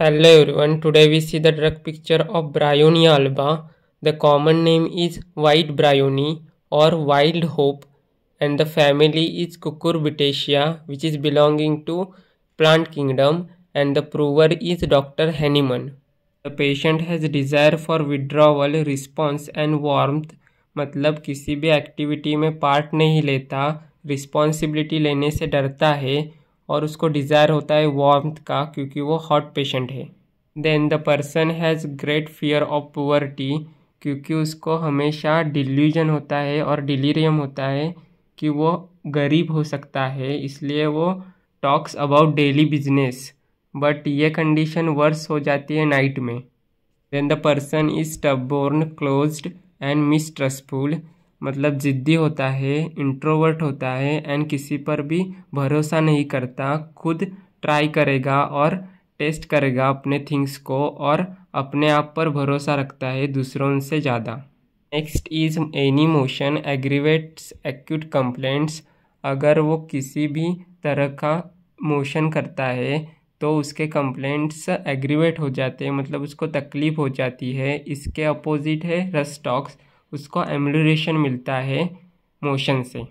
hello every one today we see the drug picture of bryonia alba the common name is white bryony और wild hops and the family is cucur cucurbitaceae which is belonging to plant kingdom and the prover is doctor Hahnemann the patient has desire for withdrawal response and warm मतलब किसी भी activity में part नहीं लेता responsibility लेने से डरता है और उसको डिज़ायर होता है वार्म्थ का क्योंकि वो हॉट पेशेंट है then the person has great fear of poverty क्योंकि उसको हमेशा डिल्यूजन होता है और डिलीरियम होता है कि वो गरीब हो सकता है इसलिए वो talks about daily business but ये कंडीशन वर्स हो जाती है नाइट में then the person is stubborn closed and mistrustful मतलब ज़िद्दी होता है इंट्रोवर्ट होता है एंड किसी पर भी भरोसा नहीं करता खुद ट्राई करेगा और टेस्ट करेगा अपने थिंग्स को और अपने आप पर भरोसा रखता है दूसरों से ज़्यादा next is any motion aggravates acute complaints अगर वो किसी भी तरह का मोशन करता है तो उसके कंप्लेंट्स एग्रीवेट हो जाते हैं मतलब उसको तकलीफ़ हो जाती है इसके अपोजिट है रस्टॉक्स उसको एमलोरेशन मिलता है मोशन से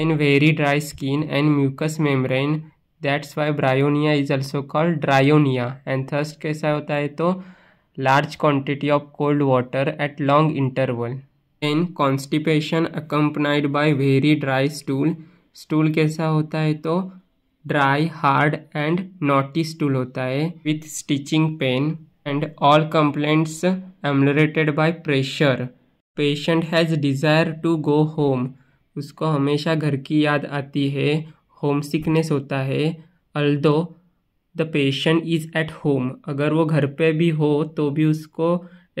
an very dry skin and mucous membrane that's why bryonia is also called dryonia and thirst कैसा होता है तो large quantity of cold water at long interval an constipation accompanied by very dry stool stool कैसा होता है तो dry hard and knotty stool होता है with stitching pain and all complaints ameliorated by pressure patient has desire to go home उसको हमेशा घर की याद आती है होम सिकनेस होता है although the patient is at home अगर वो घर पे भी हो तो भी उसको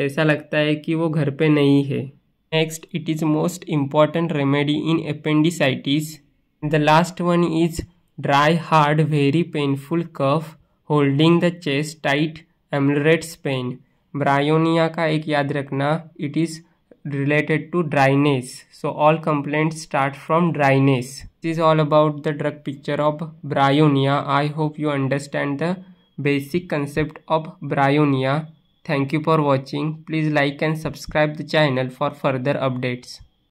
ऐसा लगता है कि वो घर पे नहीं है next it is most important remedy in appendicitis the last one is dry hard very painful cough holding the chest tight ameliorates pain bryonia का एक याद रखना it is related to dryness so all complaints start from dryness this is all about the drug picture of bryonia i hope you understand the basic concept of bryonia thank you for watching please like and subscribe the channel for further updates